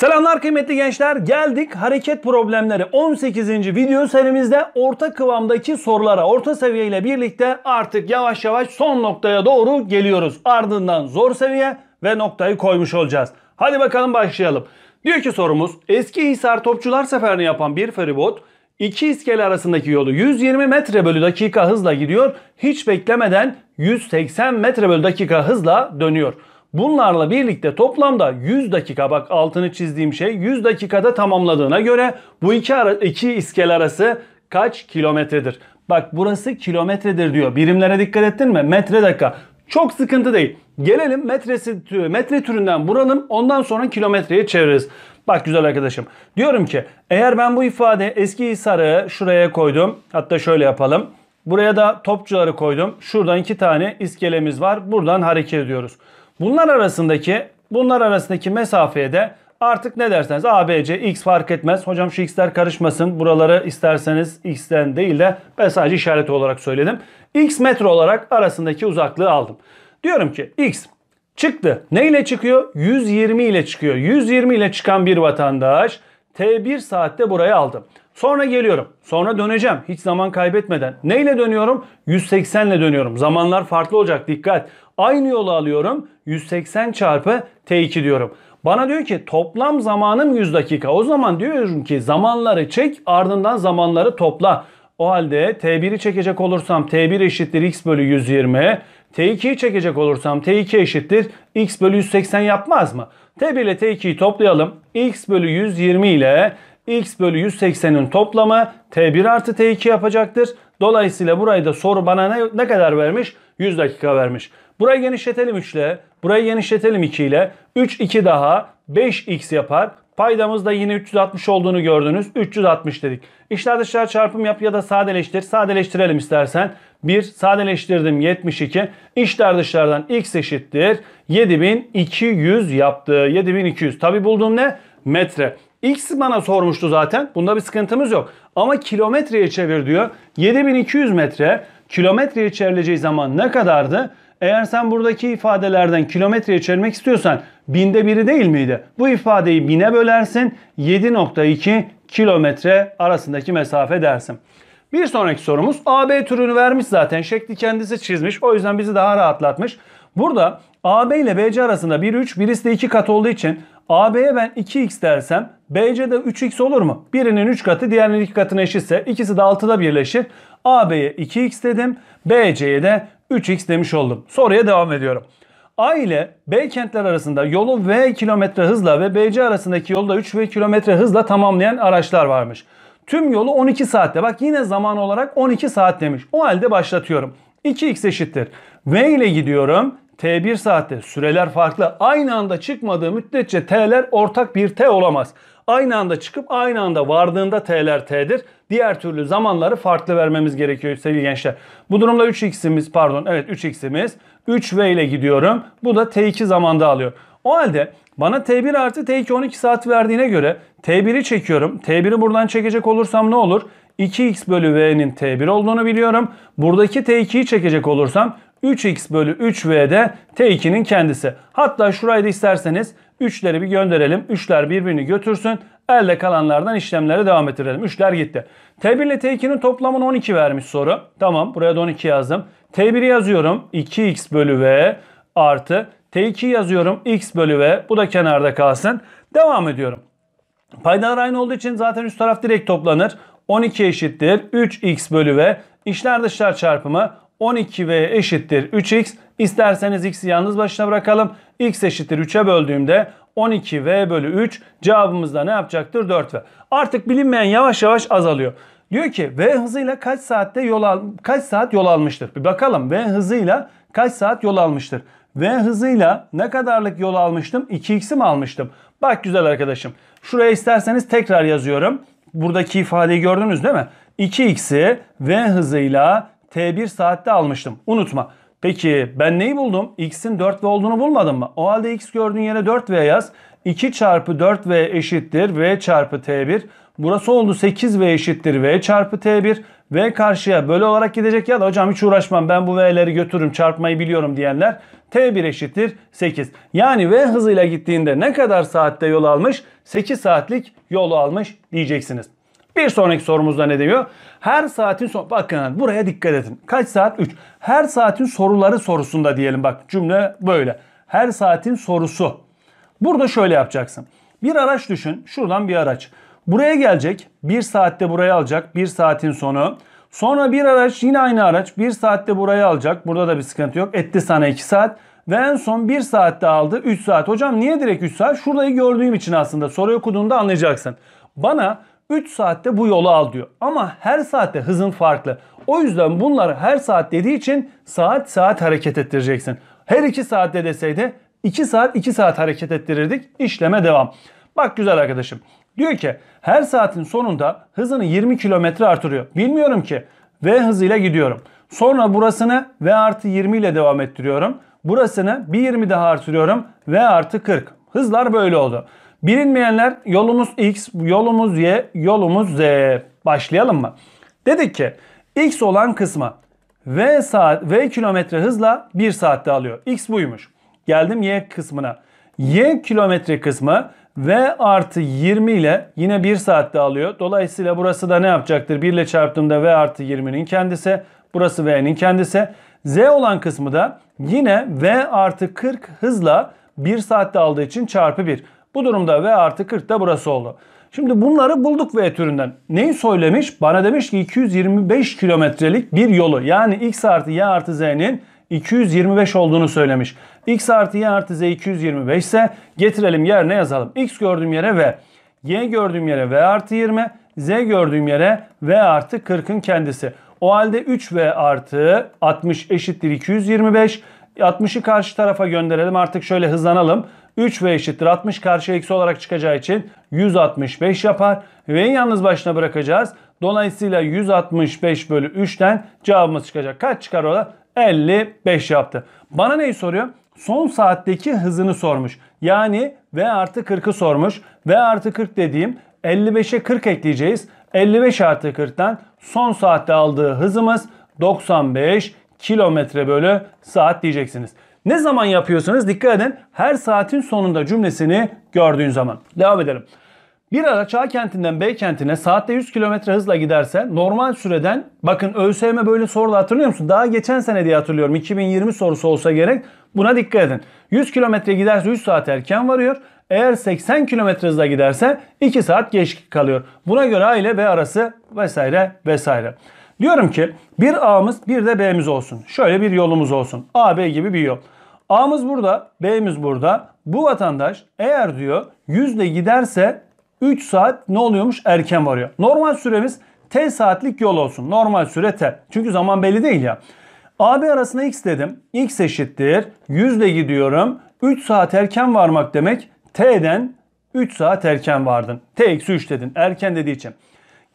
Selamlar kıymetli gençler. Geldik hareket problemleri 18. video serimizde orta kıvamdaki sorulara orta seviye ile birlikte artık yavaş yavaş son noktaya doğru geliyoruz. Ardından zor seviye ve noktayı koymuş olacağız. Hadi bakalım başlayalım. Diyor ki sorumuz eski Hisar Topçular Seferini yapan bir feribot iki iskele arasındaki yolu 120 metre bölü dakika hızla gidiyor. Hiç beklemeden 180 metre bölü dakika hızla dönüyor. Bunlarla birlikte toplamda 100 dakika bak altını çizdiğim şey 100 dakikada tamamladığına göre bu iki, ara, iki iskele arası kaç kilometredir? Bak burası kilometredir diyor. Birimlere dikkat ettin mi? Metre dakika. Çok sıkıntı değil. Gelelim metresi, metre türünden buralım. ondan sonra kilometreye çeviririz. Bak güzel arkadaşım. Diyorum ki eğer ben bu ifade eski sarığı şuraya koydum. Hatta şöyle yapalım. Buraya da topçuları koydum. Şuradan iki tane iskelemiz var. Buradan hareket ediyoruz. Bunlar arasındaki bunlar arasındaki mesafeye de artık ne derseniz A, B, C, X fark etmez. Hocam şu X'ler karışmasın. Buraları isterseniz X'ten değil de ben sadece işaret olarak söyledim. X metre olarak arasındaki uzaklığı aldım. Diyorum ki X çıktı. Ne ile çıkıyor? 120 ile çıkıyor. 120 ile çıkan bir vatandaş T1 saatte buraya aldım. Sonra geliyorum. Sonra döneceğim. Hiç zaman kaybetmeden. Neyle dönüyorum? 180 ile dönüyorum. Zamanlar farklı olacak. Dikkat. Aynı yolu alıyorum. 180 çarpı T2 diyorum. Bana diyor ki toplam zamanım 100 dakika. O zaman diyorum ki zamanları çek ardından zamanları topla. O halde T1'i çekecek olursam T1 eşittir x bölü 120. T2'yi çekecek olursam T2 eşittir x bölü 180 yapmaz mı? T1 ile T2'yi toplayalım. x bölü 120 ile x bölü 180'in toplamı T1 artı T2 yapacaktır. Dolayısıyla burayı da soru bana ne, ne kadar vermiş? 100 dakika vermiş. Burayı genişletelim 3 ile. Burayı genişletelim 2 ile. 3 2 daha 5x yapar. Paydamız da yine 360 olduğunu gördünüz. 360 dedik. İşler dışlar çarpım yap ya da sadeleştir. Sadeleştirelim istersen. 1 sadeleştirdim 72. İşler dışlardan x eşittir. 7200 yaptı. 7200. Tabi bulduğum ne? Metre. X bana sormuştu zaten. Bunda bir sıkıntımız yok. Ama kilometreye çevir diyor. 7200 metre kilometreye çevrileceği zaman ne kadardı? Eğer sen buradaki ifadelerden kilometreye çevirmek istiyorsan binde biri değil miydi? Bu ifadeyi bine bölersin 7.2 kilometre arasındaki mesafe dersin. Bir sonraki sorumuz AB türünü vermiş zaten şekli kendisi çizmiş o yüzden bizi daha rahatlatmış. Burada AB ile BC arasında bir 3 birisi de 2 kat olduğu için AB'ye ben 2x dersem BC'de 3x olur mu? Birinin 3 katı diğerinin 2 katına eşitse ikisi de 6'da birleşir. AB'ye 2x dedim. BC'ye de 3x demiş oldum. Soruya devam ediyorum. A ile B kentler arasında yolu V kilometre hızla ve BC arasındaki yolda 3 V kilometre hızla tamamlayan araçlar varmış. Tüm yolu 12 saatte. Bak yine zaman olarak 12 saat demiş. O halde başlatıyorum. 2x eşittir. V ile gidiyorum. T1 saatte süreler farklı. Aynı anda çıkmadığı müddetçe T'ler ortak bir T olamaz. Aynı anda çıkıp aynı anda vardığında T'ler T'dir. Diğer türlü zamanları farklı vermemiz gerekiyor sevgili gençler. Bu durumda 3x'imiz pardon evet 3x'imiz 3v ile gidiyorum. Bu da T2 zamanda alıyor. O halde bana T1 artı T2 12 saat verdiğine göre T1'i çekiyorum. T1'i buradan çekecek olursam ne olur? 2x bölü v'nin T1 olduğunu biliyorum. Buradaki T2'yi çekecek olursam 3x bölü 3v de t2'nin kendisi. Hatta şurayı da isterseniz 3'leri bir gönderelim. 3'ler birbirini götürsün. Elde kalanlardan işlemlere devam ettirelim. 3'ler gitti. T1 ile T2'nin toplamını 12 vermiş soru. Tamam buraya da 12 yazdım. T1'i yazıyorum. 2x bölü v artı T2 yazıyorum. x bölü v. Bu da kenarda kalsın. Devam ediyorum. Paydalar aynı olduğu için zaten üst taraf direkt toplanır. 12 eşittir. 3x bölü v. İşler dışlar çarpımı 12v eşittir 3x. İsterseniz x'i yalnız başına bırakalım. x eşittir 3'e böldüğümde 12v bölü 3 cevabımızda ne yapacaktır? 4v. Artık bilinmeyen yavaş yavaş azalıyor. Diyor ki v hızıyla kaç saatte yol al kaç saat yol almıştır? Bir bakalım v hızıyla kaç saat yol almıştır? V hızıyla ne kadarlık yol almıştım? 2x'i mi almıştım? Bak güzel arkadaşım. Şuraya isterseniz tekrar yazıyorum. Buradaki ifadeyi gördünüz değil mi? 2x'i v hızıyla T1 saatte almıştım. Unutma. Peki ben neyi buldum? X'in 4V olduğunu bulmadım mı? O halde X gördüğün yere 4V yaz. 2 çarpı 4V eşittir V çarpı T1. Burası oldu 8V eşittir V çarpı T1. V karşıya böyle olarak gidecek ya da hocam hiç uğraşmam ben bu V'leri götürürüm çarpmayı biliyorum diyenler T1 eşittir 8. Yani V hızıyla gittiğinde ne kadar saatte yol almış? 8 saatlik yolu almış diyeceksiniz. Bir sonraki sorumuzda ne demiyor? Her saatin son... Bakın buraya dikkat edin. Kaç saat? 3. Her saatin soruları sorusunda diyelim. Bak cümle böyle. Her saatin sorusu. Burada şöyle yapacaksın. Bir araç düşün. Şuradan bir araç. Buraya gelecek. Bir saatte buraya alacak. Bir saatin sonu. Sonra bir araç yine aynı araç. Bir saatte buraya alacak. Burada da bir sıkıntı yok. Etti sana 2 saat. Ve en son 1 saatte aldı 3 saat. Hocam niye direkt 3 saat? Şurayı gördüğüm için aslında. Soruyu okuduğunda anlayacaksın. Bana 3 saatte bu yolu al diyor. Ama her saatte hızın farklı. O yüzden bunları her saat dediği için saat saat hareket ettireceksin. Her 2 saatte deseydi 2 saat 2 saat hareket ettirirdik. İşleme devam. Bak güzel arkadaşım. Diyor ki her saatin sonunda hızını 20 kilometre artırıyor. Bilmiyorum ki. V hızıyla gidiyorum. Sonra burasını V artı 20 ile devam ettiriyorum. Burasını bir 20 daha artırıyorum. V artı 40. Hızlar böyle oldu. Bilinmeyenler yolumuz X, yolumuz Y, yolumuz Z. Başlayalım mı? Dedik ki X olan kısma V saat V kilometre hızla 1 saatte alıyor. X buymuş. Geldim Y kısmına. Y kilometre kısmı V artı 20 ile yine 1 saatte alıyor. Dolayısıyla burası da ne yapacaktır? 1 ile çarptığımda V artı 20'nin kendisi. Burası V'nin kendisi. Z olan kısmı da yine V artı 40 hızla 1 saatte aldığı için çarpı 1. Bu durumda V artı 40 da burası oldu. Şimdi bunları bulduk V türünden. Neyi söylemiş? Bana demiş ki 225 kilometrelik bir yolu yani X artı Y artı Z'nin 225 olduğunu söylemiş. X artı Y artı Z 225 ise getirelim yerine yazalım. X gördüğüm yere V. Y gördüğüm yere V artı 20. Z gördüğüm yere V artı 40'ın kendisi. O halde 3V artı 60 eşittir 225. 60'ı karşı tarafa gönderelim. Artık şöyle hızlanalım. 3 ve eşittir 60 karşı eksi olarak çıkacağı için 165 yapar. V'yi yalnız başına bırakacağız. Dolayısıyla 165 bölü 3'ten cevabımız çıkacak. Kaç çıkar o da? 55 yaptı. Bana neyi soruyor? Son saatteki hızını sormuş. Yani V artı 40'ı sormuş. V artı 40 dediğim 55'e 40 ekleyeceğiz. 55 artı 40'tan son saatte aldığı hızımız 95 kilometre bölü saat diyeceksiniz. Ne zaman yapıyorsanız dikkat edin her saatin sonunda cümlesini gördüğün zaman. Devam edelim. Bir araç A kentinden B kentine saatte 100 km hızla giderse normal süreden bakın ÖSYM böyle soruda hatırlıyor musun? Daha geçen sene diye hatırlıyorum 2020 sorusu olsa gerek buna dikkat edin. 100 km giderse 3 saat erken varıyor. Eğer 80 km hızla giderse 2 saat geç kalıyor. Buna göre A ile B arası vesaire vesaire. Diyorum ki bir A'mız bir de B'miz olsun. Şöyle bir yolumuz olsun. A, B gibi bir yol. A'mız burada, B'miz burada. Bu vatandaş eğer diyor 100 ile giderse 3 saat ne oluyormuş? Erken varıyor. Normal süremiz T saatlik yol olsun. Normal süre T. Çünkü zaman belli değil ya. AB arasında X dedim. X eşittir. 100 ile gidiyorum. 3 saat erken varmak demek T'den 3 saat erken vardın. T eksi 3 dedin. Erken dediği için.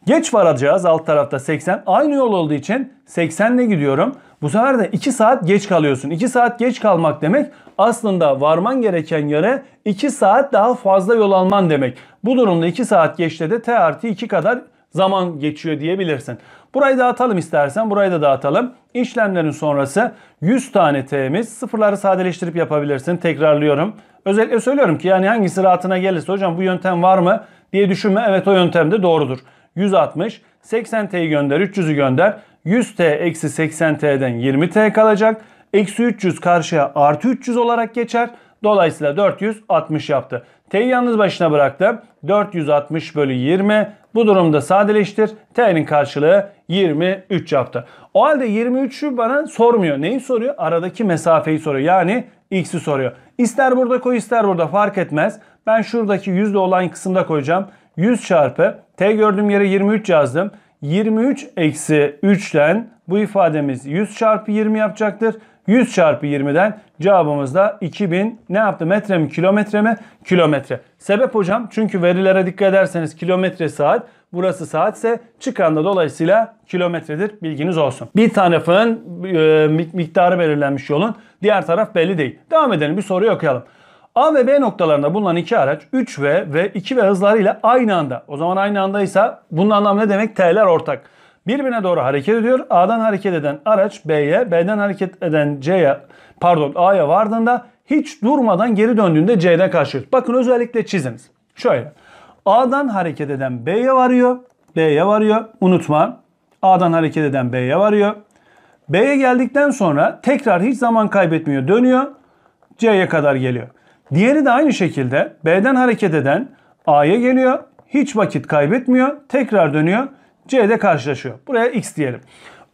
Geç varacağız alt tarafta 80. Aynı yol olduğu için 80 ile gidiyorum. Bu sefer de 2 saat geç kalıyorsun. 2 saat geç kalmak demek aslında varman gereken yere 2 saat daha fazla yol alman demek. Bu durumda 2 saat geçte de t artı 2 kadar zaman geçiyor diyebilirsin. Burayı dağıtalım istersen. Burayı da dağıtalım. İşlemlerin sonrası 100 tane t'miz. Sıfırları sadeleştirip yapabilirsin. Tekrarlıyorum. Özellikle söylüyorum ki yani hangisi rahatına gelirse hocam bu yöntem var mı diye düşünme. Evet o yöntem de doğrudur. 160, 80T'yi gönder 300'ü gönder. 100T eksi 80T'den 20T kalacak. Eksi 300 karşıya artı 300 olarak geçer. Dolayısıyla 460 yaptı. T'yi yalnız başına bıraktı. 460 bölü 20. Bu durumda sadeleştir. T'nin karşılığı 23 yaptı. O halde 23'ü bana sormuyor. Neyi soruyor? Aradaki mesafeyi soruyor. Yani x'i soruyor. İster burada koy ister burada fark etmez. Ben şuradaki 100'de olan kısımda koyacağım. 100 çarpı T gördüğüm yere 23 yazdım. 23 eksi 3'ten bu ifademiz 100 çarpı 20 yapacaktır. 100 çarpı 20'den cevabımız da 2000 ne yaptı? Metre mi kilometre mi? Kilometre. Sebep hocam çünkü verilere dikkat ederseniz kilometre saat burası saatse çıkan da dolayısıyla kilometredir bilginiz olsun. Bir tarafın e, miktarı belirlenmiş yolun diğer taraf belli değil. Devam edelim bir soruyu okuyalım. A ve B noktalarında bulunan iki araç 3 ve ve 2 ve hızlarıyla aynı anda. O zaman aynı andaysa bunun anlamı ne demek? T'ler ortak. Birbirine doğru hareket ediyor. A'dan hareket eden araç B'ye, B'den hareket eden C'ye, pardon A'ya vardığında hiç durmadan geri döndüğünde C'de karşılıyoruz. Bakın özellikle çiziniz. Şöyle. A'dan hareket eden B'ye varıyor. B'ye varıyor. Unutma. A'dan hareket eden B'ye varıyor. B'ye geldikten sonra tekrar hiç zaman kaybetmiyor. Dönüyor. C'ye kadar geliyor. Diğeri de aynı şekilde B'den hareket eden A'ya geliyor. Hiç vakit kaybetmiyor. Tekrar dönüyor. C'de karşılaşıyor. Buraya X diyelim.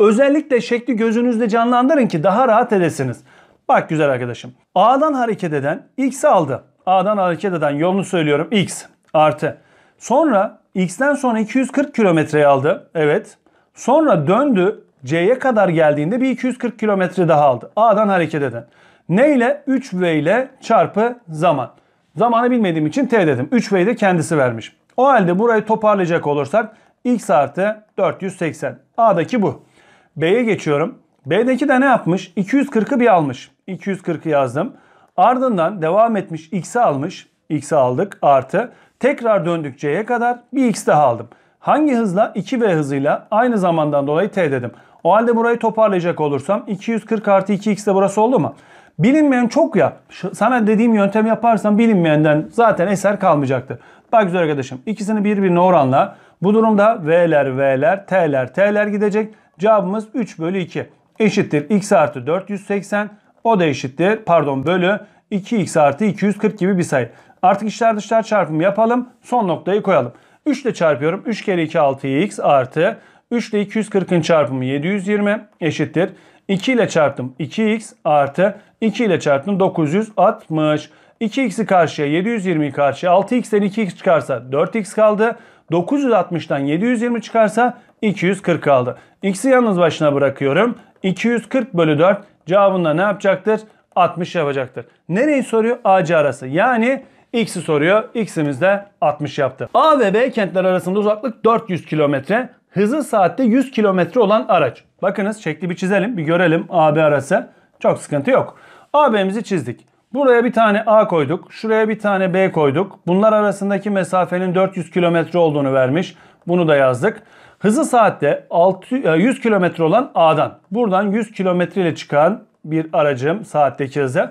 Özellikle şekli gözünüzde canlandırın ki daha rahat edesiniz. Bak güzel arkadaşım. A'dan hareket eden X aldı. A'dan hareket eden yolunu söylüyorum. X artı. Sonra X'ten sonra 240 kilometreyi aldı. Evet. Sonra döndü. C'ye kadar geldiğinde bir 240 kilometre daha aldı. A'dan hareket eden. Ne ile? 3V ile çarpı zaman. Zamanı bilmediğim için T dedim. 3V'yi de kendisi vermiş. O halde burayı toparlayacak olursak X artı 480. A'daki bu. B'ye geçiyorum. B'deki de ne yapmış? 240'ı bir almış. 240'ı yazdım. Ardından devam etmiş X'i almış. X'i aldık artı. Tekrar döndük C'ye kadar bir X daha aldım. Hangi hızla? 2V hızıyla aynı zamandan dolayı T dedim. O halde burayı toparlayacak olursam 240 artı 2X de burası oldu mu? Bilinmeyen çok yap. Sana dediğim yöntem yaparsan bilinmeyenden zaten eser kalmayacaktır. Bak güzel arkadaşım ikisini birbirine oranla. Bu durumda V'ler V'ler T'ler T'ler gidecek. Cevabımız 3 bölü 2 eşittir x artı 480 o da eşittir pardon bölü 2x artı 240 gibi bir sayı. Artık işler dışlar çarpımı yapalım son noktayı koyalım. 3 ile çarpıyorum 3 kere 2 6x artı 3 ile 240'ın çarpımı 720 eşittir 2 ile çarptım 2x artı 2 ile çarptım 960. 2x'i karşıya 720 karşıya 6x'ten 2x çıkarsa 4x kaldı. 960'dan 720 çıkarsa 240 kaldı. X'i yalnız başına bırakıyorum. 240 bölü 4 cevabında ne yapacaktır? 60 yapacaktır. Nereyi soruyor? AC arası. Yani x'i soruyor. X'imiz de 60 yaptı. A ve B kentler arasında uzaklık 400 kilometre. Hızı saatte 100 kilometre olan araç. Bakınız şekli bir çizelim. Bir görelim AB arası. Çok sıkıntı yok. AB'mizi çizdik. Buraya bir tane A koyduk. Şuraya bir tane B koyduk. Bunlar arasındaki mesafenin 400 kilometre olduğunu vermiş. Bunu da yazdık. Hızı saatte 100 e, kilometre olan A'dan. Buradan 100 kilometre ile çıkan bir aracım saatteki hızı.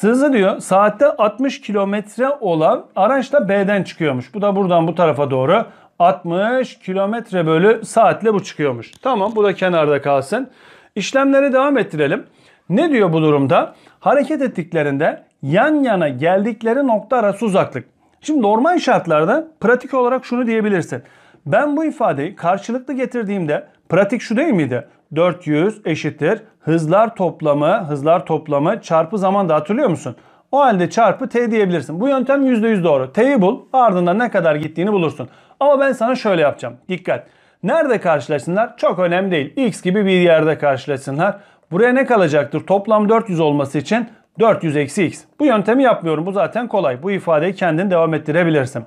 Hızı diyor saatte 60 kilometre olan araç da B'den çıkıyormuş. Bu da buradan bu tarafa doğru. 60 kilometre bölü saatle bu çıkıyormuş. Tamam bu da kenarda kalsın. İşlemleri devam ettirelim. Ne diyor bu durumda? Hareket ettiklerinde yan yana geldikleri nokta arası uzaklık. Şimdi normal şartlarda pratik olarak şunu diyebilirsin. Ben bu ifadeyi karşılıklı getirdiğimde pratik şu değil miydi? 400 eşittir hızlar toplamı hızlar toplamı çarpı zaman da hatırlıyor musun? O halde çarpı t diyebilirsin. Bu yöntem %100 doğru. T'yi bul ardından ne kadar gittiğini bulursun. Ama ben sana şöyle yapacağım. Dikkat. Nerede karşılaşsınlar? Çok önemli değil. X gibi bir yerde karşılaşsınlar. Buraya ne kalacaktır? Toplam 400 olması için 400 eksi x. Bu yöntemi yapmıyorum. Bu zaten kolay. Bu ifadeyi kendin devam ettirebilirsin.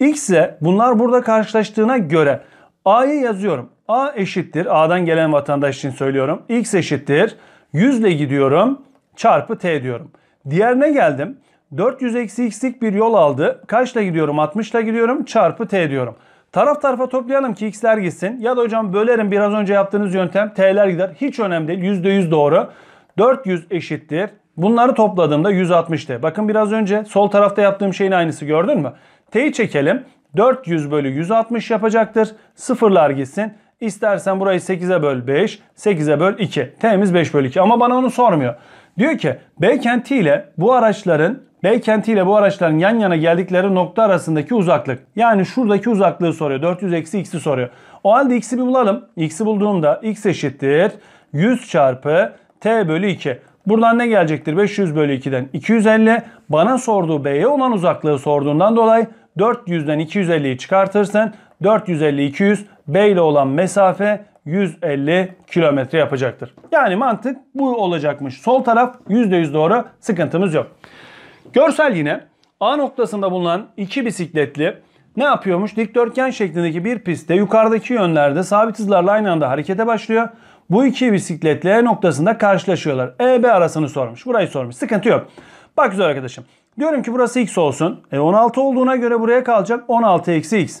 X ise bunlar burada karşılaştığına göre A'yı yazıyorum. A eşittir. A'dan gelen vatandaş için söylüyorum. X eşittir. 100 ile gidiyorum. Çarpı T diyorum. Diğerine geldim. 400 eksi x'lik bir yol aldı. Kaçla gidiyorum? 60'la gidiyorum. Çarpı t diyorum. Taraf tarafa toplayalım ki x'ler gitsin. Ya da hocam bölerim biraz önce yaptığınız yöntem t'ler gider. Hiç önemli değil. %100 doğru. 400 eşittir. Bunları topladığımda 160 Bakın biraz önce sol tarafta yaptığım şeyin aynısı gördün mü? t'yi çekelim. 400 bölü 160 yapacaktır. Sıfırlar gitsin. İstersen burayı 8'e böl 5, 8'e böl 2. T'miz 5 bölü 2 ama bana onu sormuyor. Diyor ki b kenti ile bu araçların Beykenti ile bu araçların yan yana geldikleri nokta arasındaki uzaklık. Yani şuradaki uzaklığı soruyor. 400 eksi x'i soruyor. O halde x'i bir bulalım. X'i bulduğumda x eşittir. 100 çarpı t bölü 2. Buradan ne gelecektir? 500 bölü 2'den 250. Bana sorduğu B'ye olan uzaklığı sorduğundan dolayı 400'den 250'yi çıkartırsan 450 200 B ile olan mesafe 150 kilometre yapacaktır. Yani mantık bu olacakmış. Sol taraf %100 doğru sıkıntımız yok. Görsel yine A noktasında bulunan iki bisikletli ne yapıyormuş? Dikdörtgen şeklindeki bir pistte yukarıdaki yönlerde sabit hızlarla aynı anda harekete başlıyor. Bu iki bisikletle E noktasında karşılaşıyorlar. E, B arasını sormuş. Burayı sormuş. Sıkıntı yok. Bak güzel arkadaşım. Diyorum ki burası x olsun. E 16 olduğuna göre buraya kalacak 16 eksi x.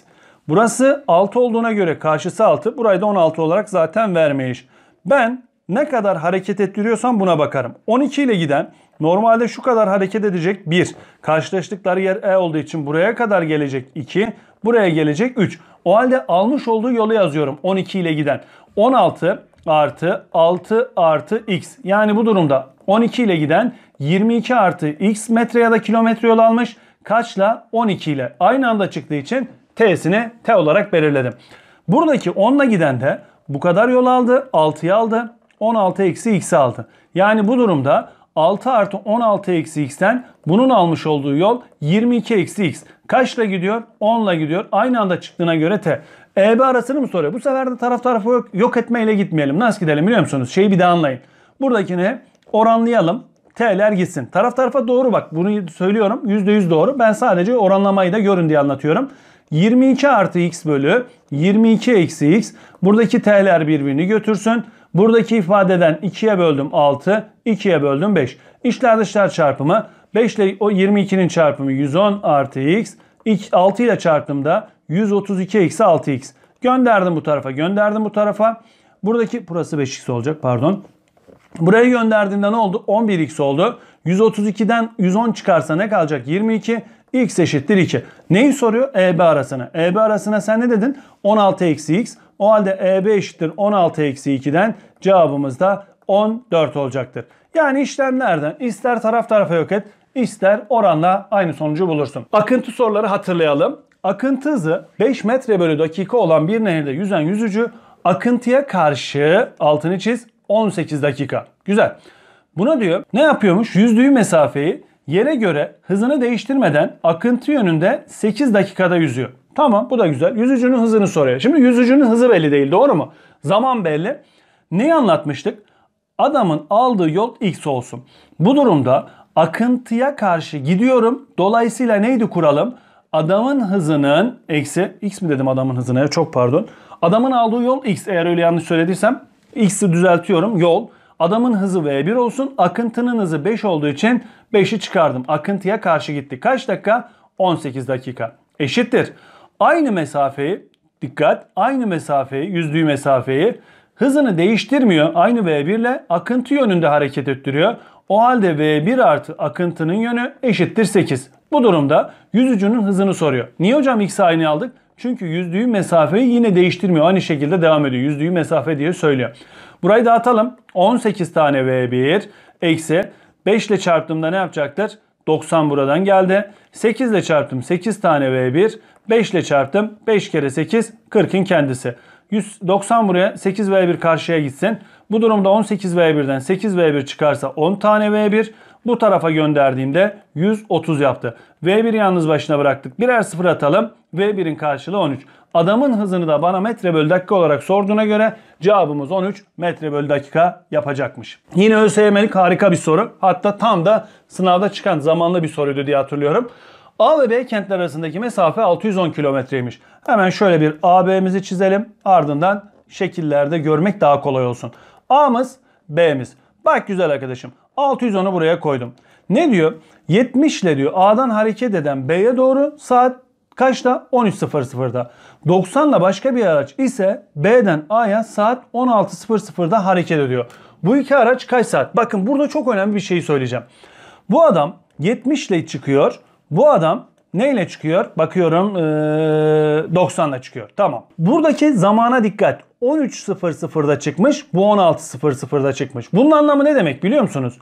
Burası 6 olduğuna göre karşısı 6. Burayı da 16 olarak zaten vermiş. Ben ne kadar hareket ettiriyorsam buna bakarım. 12 ile giden Normalde şu kadar hareket edecek 1. Karşılaştıkları yer E olduğu için buraya kadar gelecek 2. Buraya gelecek 3. O halde almış olduğu yolu yazıyorum 12 ile giden. 16 artı 6 artı x. Yani bu durumda 12 ile giden 22 artı x metre ya da kilometre yol almış. Kaçla? 12 ile. Aynı anda çıktığı için t'sini t olarak belirledim. Buradaki 10 ile giden de bu kadar yol aldı. 6'yı aldı. 16 eksi x aldı. Yani bu durumda 6 artı 16 eksi x'ten bunun almış olduğu yol 22 eksi x. Kaçla gidiyor? 10 ile gidiyor. Aynı anda çıktığına göre t. EB arasını mı soruyor? Bu sefer de taraf tarafı yok, yok etmeyle gitmeyelim. Nasıl gidelim biliyor musunuz? Şeyi bir daha anlayın. Buradakini oranlayalım. T'ler gitsin. Taraf tarafa doğru bak. Bunu söylüyorum. %100 doğru. Ben sadece oranlamayı da görün diye anlatıyorum. 22 artı x bölü 22 eksi x. Buradaki t'ler birbirini götürsün. Buradaki ifadeden 2'ye böldüm 6, 2'ye böldüm 5. İşler dışlar çarpımı 5 ile o 22'nin çarpımı 110 artı x. 6 ile çarptığımda 132 eksi 6x. Gönderdim bu tarafa, gönderdim bu tarafa. Buradaki burası 5x olacak pardon. Buraya gönderdiğimde ne oldu? 11x oldu. 132'den 110 çıkarsa ne kalacak? 22 x eşittir 2. Neyi soruyor? EB arasına. EB arasına sen ne dedin? 16 eksi x. O halde EB eşittir 16 eksi 2'den cevabımız da 14 olacaktır. Yani işlemlerden ister taraf tarafa yok et ister oranla aynı sonucu bulursun. Akıntı soruları hatırlayalım. Akıntı hızı 5 metre bölü dakika olan bir nehirde yüzen yüzücü akıntıya karşı altını çiz 18 dakika. Güzel. Buna diyor ne yapıyormuş? Yüzdüğü mesafeyi Yere göre hızını değiştirmeden akıntı yönünde 8 dakikada yüzüyor. Tamam bu da güzel. Yüzücünün hızını soruyor. Şimdi yüzücünün hızı belli değil doğru mu? Zaman belli. Neyi anlatmıştık? Adamın aldığı yol x olsun. Bu durumda akıntıya karşı gidiyorum. Dolayısıyla neydi kuralım? Adamın hızının eksi x mi dedim adamın hızına? Çok pardon. Adamın aldığı yol x eğer öyle yanlış söylediysem x'i düzeltiyorum yol. Adamın hızı V1 olsun. Akıntının hızı 5 olduğu için 5'i çıkardım. Akıntıya karşı gitti. Kaç dakika? 18 dakika. Eşittir. Aynı mesafeyi dikkat aynı mesafeyi yüzdüğü mesafeyi hızını değiştirmiyor. Aynı V1 ile akıntı yönünde hareket ettiriyor. O halde V1 artı akıntının yönü eşittir 8. Bu durumda yüzücünün hızını soruyor. Niye hocam X aynı aldık? Çünkü yüzdüğü mesafeyi yine değiştirmiyor. Aynı şekilde devam ediyor. Yüzdüğü mesafe diye söylüyor. Burayı dağıtalım. 18 tane V1 eksi 5 ile çarptığımda ne yapacaktır? 90 buradan geldi. 8 ile çarptım 8 tane V1. 5 ile çarptım. 5 kere 8 40'ın kendisi. 190 buraya 8 V1 karşıya gitsin. Bu durumda 18 V1'den 8 V1 çıkarsa 10 tane V1. Bu tarafa gönderdiğimde 130 yaptı. v 1 yalnız başına bıraktık. Birer sıfır atalım. V1'in karşılığı 13. Adamın hızını da bana metre bölü dakika olarak sorduğuna göre cevabımız 13 metre bölü dakika yapacakmış. Yine ÖSYM'lik harika bir soru. Hatta tam da sınavda çıkan zamanlı bir soruydu diye hatırlıyorum. A ve B kentler arasındaki mesafe 610 kilometreymiş. Hemen şöyle bir AB'mizi çizelim. Ardından şekillerde görmek daha kolay olsun. A'mız B'miz. Bak güzel arkadaşım. 610'u buraya koydum. Ne diyor? 70 ile diyor A'dan hareket eden B'ye doğru saat kaçta? 13.00'da. 90 ile başka bir araç ise B'den A'ya saat 16.00'da hareket ediyor. Bu iki araç kaç saat? Bakın burada çok önemli bir şey söyleyeceğim. Bu adam 70 ile çıkıyor. Bu adam ne ile çıkıyor? Bakıyorum ee, 90 ile çıkıyor. Tamam. Buradaki zamana dikkat. 13.00'da çıkmış, bu 16.00'da çıkmış. Bunun anlamı ne demek biliyor musunuz?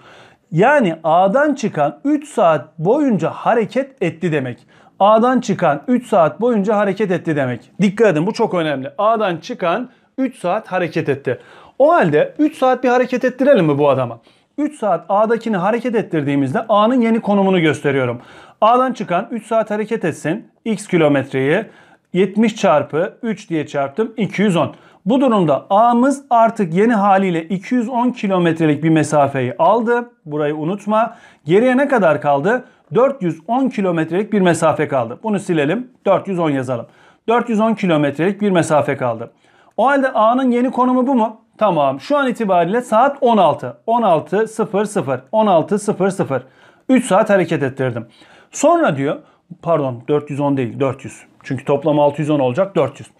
Yani A'dan çıkan 3 saat boyunca hareket etti demek. A'dan çıkan 3 saat boyunca hareket etti demek. Dikkat edin bu çok önemli. A'dan çıkan 3 saat hareket etti. O halde 3 saat bir hareket ettirelim mi bu adama? 3 saat A'dakini hareket ettirdiğimizde A'nın yeni konumunu gösteriyorum. A'dan çıkan 3 saat hareket etsin. X kilometreyi 70 çarpı 3 diye çarptım. 210. Bu durumda A'mız artık yeni haliyle 210 kilometrelik bir mesafeyi aldı. Burayı unutma. Geriye ne kadar kaldı? 410 kilometrelik bir mesafe kaldı. Bunu silelim. 410 yazalım. 410 kilometrelik bir mesafe kaldı. O halde A'nın yeni konumu bu mu? Tamam. Şu an itibariyle saat 16. 16.00. 16.00. 3 saat hareket ettirdim. Sonra diyor pardon 410 değil 400. Çünkü toplam 610 olacak 400.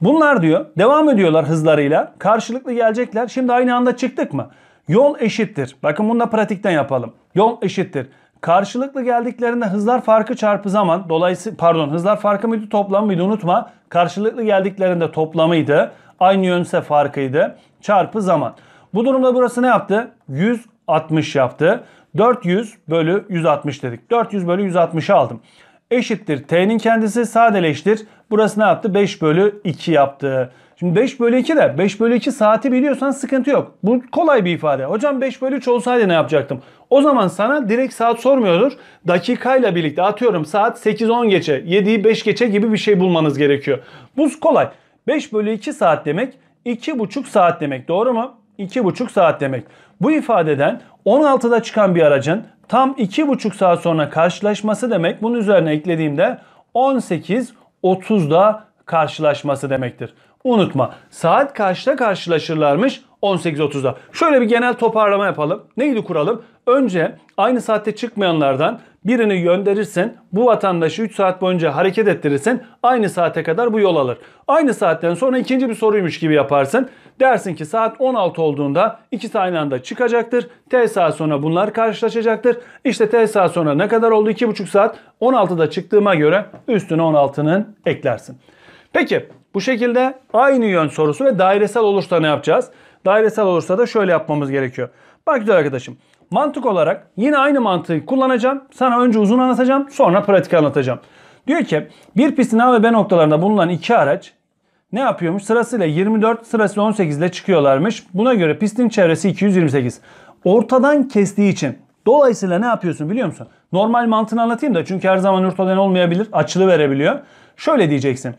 Bunlar diyor devam ediyorlar hızlarıyla. Karşılıklı gelecekler. Şimdi aynı anda çıktık mı? Yol eşittir. Bakın bunu da pratikten yapalım. Yol eşittir. Karşılıklı geldiklerinde hızlar farkı çarpı zaman dolayısıyla pardon hızlar farkı mıydı toplam mıydı unutma. Karşılıklı geldiklerinde toplamıydı. Aynı yönse farkıydı. Çarpı zaman. Bu durumda burası ne yaptı? 160 yaptı. 400 bölü 160 dedik. 400 bölü 160'ı aldım eşittir. T'nin kendisi sadeleştir. Burası ne yaptı? 5 bölü 2 yaptı. Şimdi 5 bölü 2 de 5 bölü 2 saati biliyorsan sıkıntı yok. Bu kolay bir ifade. Hocam 5 bölü 3 olsaydı ne yapacaktım? O zaman sana direkt saat sormuyordur. Dakikayla birlikte atıyorum saat 8-10 geçe, 7'yi 5 geçe gibi bir şey bulmanız gerekiyor. Bu kolay. 5 bölü 2 saat demek 2,5 saat demek. Doğru mu? 2,5 saat demek. Bu ifadeden 16'da çıkan bir aracın tam 2,5 saat sonra karşılaşması demek. Bunun üzerine eklediğimde 18.30'da karşılaşması demektir. Unutma saat kaçta karşılaşırlarmış? 18.30'da. Şöyle bir genel toparlama yapalım. Neydi kuralım? Önce aynı saatte çıkmayanlardan birini gönderirsin. Bu vatandaşı 3 saat boyunca hareket ettirirsin. Aynı saate kadar bu yol alır. Aynı saatten sonra ikinci bir soruymuş gibi yaparsın. Dersin ki saat 16 olduğunda ikisi aynı anda çıkacaktır. T saat sonra bunlar karşılaşacaktır. İşte T saat sonra ne kadar oldu? 2,5 saat 16'da çıktığıma göre üstüne 16'nın eklersin. Peki bu şekilde aynı yön sorusu ve dairesel olursa ne yapacağız? Dairesel olursa da şöyle yapmamız gerekiyor. Bak güzel arkadaşım mantık olarak yine aynı mantığı kullanacağım. Sana önce uzun anlatacağım sonra pratik anlatacağım. Diyor ki bir pistin A ve B noktalarında bulunan iki araç ne yapıyormuş? Sırasıyla 24, sırasıyla 18 ile çıkıyorlarmış. Buna göre pistin çevresi 228. Ortadan kestiği için. Dolayısıyla ne yapıyorsun biliyor musun? Normal mantığını anlatayım da çünkü her zaman ortadan olmayabilir. Açılı verebiliyor. Şöyle diyeceksin.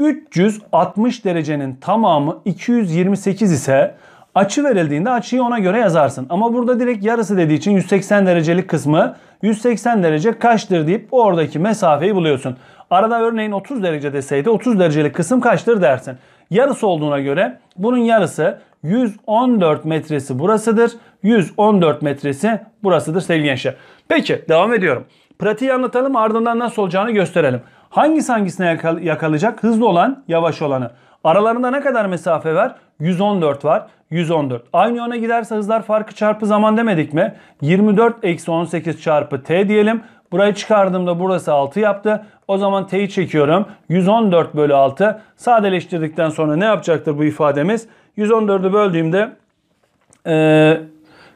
360 derecenin tamamı 228 ise açı verildiğinde açıyı ona göre yazarsın. Ama burada direkt yarısı dediği için 180 derecelik kısmı 180 derece kaçtır deyip oradaki mesafeyi buluyorsun. Arada örneğin 30 derece deseydi 30 derecelik kısım kaçtır dersin. Yarısı olduğuna göre bunun yarısı 114 metresi burasıdır. 114 metresi burasıdır sevgili gençler. Peki devam ediyorum. Pratiği anlatalım ardından nasıl olacağını gösterelim. Hangisi hangisine yakalayacak? Hızlı olan yavaş olanı. Aralarında ne kadar mesafe var? 114 var. 114. Aynı yöne giderse hızlar farkı çarpı zaman demedik mi? 24 eksi 18 çarpı t diyelim. Burayı çıkardığımda burası 6 yaptı. O zaman t'yi çekiyorum. 114 bölü 6. Sadeleştirdikten sonra ne yapacaktır bu ifademiz? 114'ü böldüğümde ee,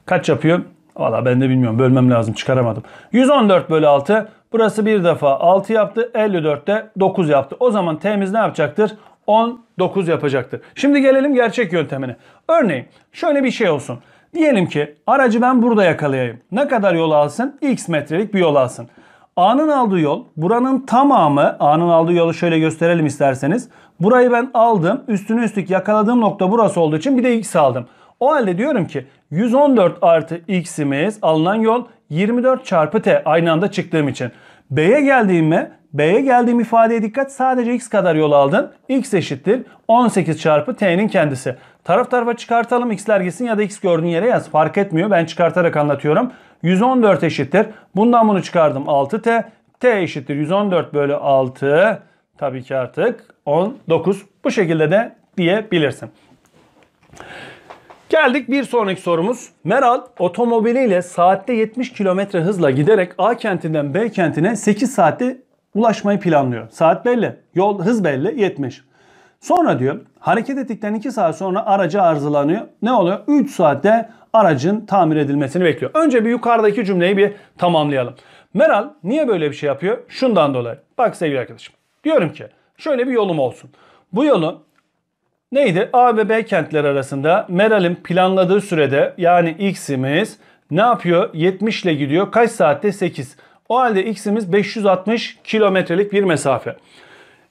kaç yapıyor? Valla ben de bilmiyorum. Bölmem lazım. Çıkaramadım. 114 bölü 6. Burası bir defa 6 yaptı. 54'te 9 yaptı. O zaman t'miz ne yapacaktır? 19 yapacaktır. Şimdi gelelim gerçek yöntemine. Örneğin şöyle bir şey olsun. Diyelim ki aracı ben burada yakalayayım. Ne kadar yol alsın? X metrelik bir yol alsın. A'nın aldığı yol buranın tamamı A'nın aldığı yolu şöyle gösterelim isterseniz. Burayı ben aldım üstünü üstlük yakaladığım nokta burası olduğu için bir de X aldım. O halde diyorum ki 114 artı X'imiz alınan yol 24 çarpı T aynı anda çıktığım için. B'ye geldiğimde B'ye geldiğim ifadeye dikkat sadece x kadar yol aldın. x eşittir 18 çarpı t'nin kendisi. Taraf tarafa çıkartalım x'ler gitsin ya da x gördüğün yere yaz. Fark etmiyor ben çıkartarak anlatıyorum. 114 eşittir. Bundan bunu çıkardım 6t. t eşittir 114 bölü 6. Tabii ki artık 19. Bu şekilde de diyebilirsin. Geldik bir sonraki sorumuz. Meral otomobiliyle saatte 70 km hızla giderek A kentinden B kentine 8 saatte ulaşmayı planlıyor. Saat belli, yol hız belli 70. Sonra diyor hareket ettikten 2 saat sonra aracı arızalanıyor. Ne oluyor? 3 saatte aracın tamir edilmesini bekliyor. Önce bir yukarıdaki cümleyi bir tamamlayalım. Meral niye böyle bir şey yapıyor? Şundan dolayı. Bak sevgili arkadaşım. Diyorum ki şöyle bir yolum olsun. Bu yolu neydi? A ve B kentler arasında Meral'in planladığı sürede yani X'imiz ne yapıyor? 70 ile gidiyor. Kaç saatte? 8. O halde x'imiz 560 kilometrelik bir mesafe.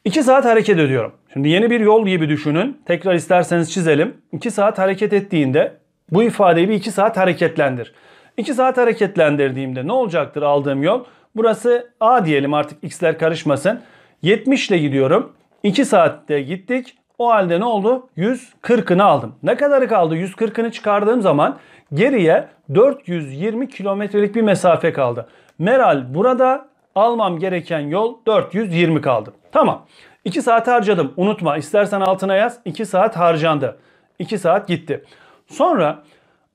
2 saat hareket ediyorum. Şimdi yeni bir yol gibi düşünün. Tekrar isterseniz çizelim. 2 saat hareket ettiğinde bu ifadeyi bir 2 saat hareketlendir. 2 saat hareketlendirdiğimde ne olacaktır aldığım yol? Burası A diyelim artık x'ler karışmasın. 70 ile gidiyorum. 2 saatte gittik. O halde ne oldu? 140'ını aldım. Ne kadarı kaldı? 140'ını çıkardığım zaman geriye 420 kilometrelik bir mesafe kaldı. Meral burada almam gereken yol 420 kaldı. Tamam. 2 saat harcadım. Unutma istersen altına yaz. 2 saat harcandı. 2 saat gitti. Sonra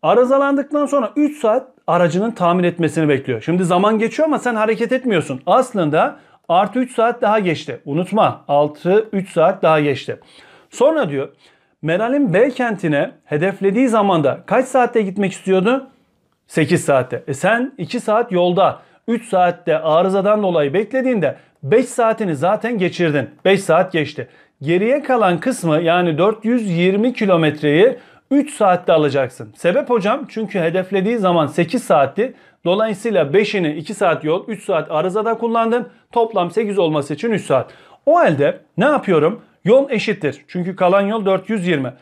arızalandıktan sonra 3 saat aracının tamir etmesini bekliyor. Şimdi zaman geçiyor ama sen hareket etmiyorsun. Aslında artı 3 saat daha geçti. Unutma 6 3 saat daha geçti. Sonra diyor Meral'in B kentine hedeflediği zamanda kaç saatte gitmek istiyordu? 8 saatte. E sen 2 saat yolda 3 saatte arızadan dolayı beklediğinde 5 saatini zaten geçirdin. 5 saat geçti. Geriye kalan kısmı yani 420 kilometreyi 3 saatte alacaksın. Sebep hocam çünkü hedeflediği zaman 8 saatti. Dolayısıyla 5'ini 2 saat yol 3 saat arızada kullandın. Toplam 8 olması için 3 saat. O halde ne yapıyorum? Yol eşittir. Çünkü kalan yol 420.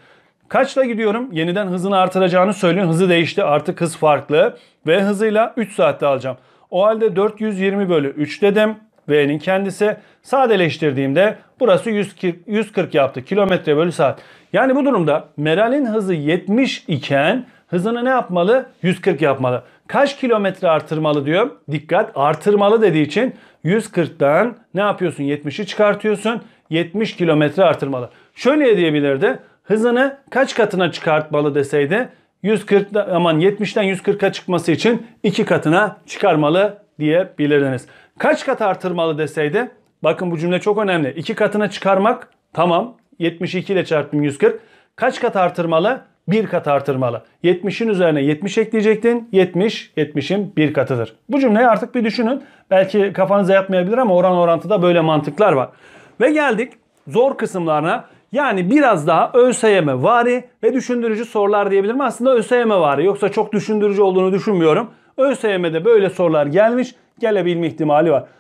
Kaçla gidiyorum? Yeniden hızını artıracağını söylüyorum. Hızı değişti. Artık hız farklı. Ve hızıyla 3 saatte alacağım. O halde 420 bölü 3 dedim. V'nin kendisi. Sadeleştirdiğimde burası 140, yaptı. Kilometre bölü saat. Yani bu durumda Meral'in hızı 70 iken hızını ne yapmalı? 140 yapmalı. Kaç kilometre artırmalı diyor. Dikkat artırmalı dediği için 140'dan ne yapıyorsun? 70'i çıkartıyorsun. 70 kilometre artırmalı. Şöyle diyebilirdi. Hızını kaç katına çıkartmalı deseydi 140 aman 70'ten 140'a çıkması için iki katına çıkarmalı diyebilirdiniz. Kaç kat artırmalı deseydi? Bakın bu cümle çok önemli. İki katına çıkarmak tamam. 72 ile çarptım 140. Kaç kat artırmalı? Bir kat artırmalı. 70'in üzerine 70 ekleyecektin. 70, 70'in bir katıdır. Bu cümleyi artık bir düşünün. Belki kafanıza yapmayabilir ama oran orantıda böyle mantıklar var. Ve geldik zor kısımlarına. Yani biraz daha ÖSYM vari ve düşündürücü sorular diyebilirim. Aslında ÖSYM vari. Yoksa çok düşündürücü olduğunu düşünmüyorum. ÖSYM'de böyle sorular gelmiş, gelebilme ihtimali var.